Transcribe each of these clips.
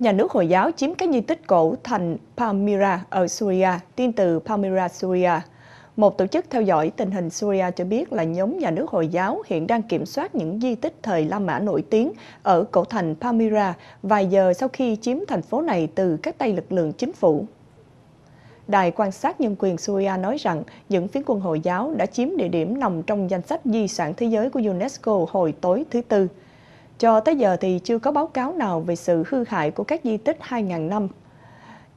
Nhà nước Hồi giáo chiếm các di tích cổ thành Palmyra ở Syria, tin từ Palmyra Syria. Một tổ chức theo dõi tình hình Syria cho biết là nhóm nhà nước Hồi giáo hiện đang kiểm soát những di tích thời La Mã nổi tiếng ở cổ thành Palmyra vài giờ sau khi chiếm thành phố này từ các tay lực lượng chính phủ. Đài quan sát nhân quyền Syria nói rằng những phiến quân Hồi giáo đã chiếm địa điểm nằm trong danh sách di sản thế giới của UNESCO hồi tối thứ Tư. Cho tới giờ thì chưa có báo cáo nào về sự hư hại của các di tích 2.000 năm.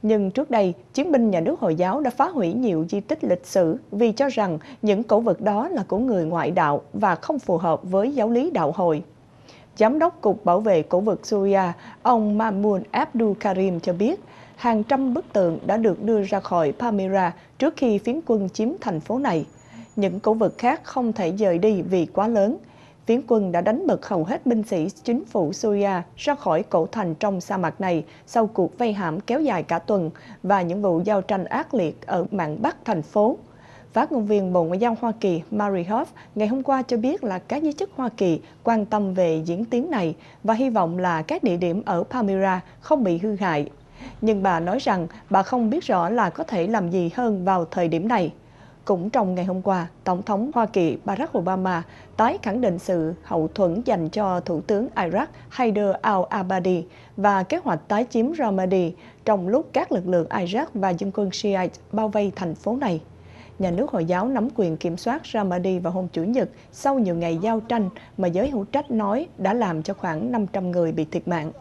Nhưng trước đây, chiến binh nhà nước Hồi giáo đã phá hủy nhiều di tích lịch sử vì cho rằng những cổ vật đó là của người ngoại đạo và không phù hợp với giáo lý đạo hồi. Giám đốc Cục Bảo vệ Cổ vật Syria, ông Mahmoud Abdul Karim cho biết, hàng trăm bức tượng đã được đưa ra khỏi Palmyra trước khi phiến quân chiếm thành phố này. Những cổ vật khác không thể rời đi vì quá lớn – phiến quân đã đánh bật hầu hết binh sĩ chính phủ Syria ra khỏi cổ thành trong sa mạc này sau cuộc vây hãm kéo dài cả tuần và những vụ giao tranh ác liệt ở mạng Bắc thành phố. Phát ngôn viên Bộ Ngoại giao Hoa Kỳ Mary Hoff ngày hôm qua cho biết là các giới chức Hoa Kỳ quan tâm về diễn tiến này và hy vọng là các địa điểm ở Palmyra không bị hư hại. Nhưng bà nói rằng bà không biết rõ là có thể làm gì hơn vào thời điểm này. Cũng trong ngày hôm qua, Tổng thống Hoa Kỳ Barack Obama tái khẳng định sự hậu thuẫn dành cho Thủ tướng Iraq Haider al-Abadi và kế hoạch tái chiếm Ramadi trong lúc các lực lượng Iraq và dân quân Shiite bao vây thành phố này. Nhà nước Hồi giáo nắm quyền kiểm soát Ramadi vào hôm Chủ nhật sau nhiều ngày giao tranh mà giới hữu trách nói đã làm cho khoảng 500 người bị thiệt mạng.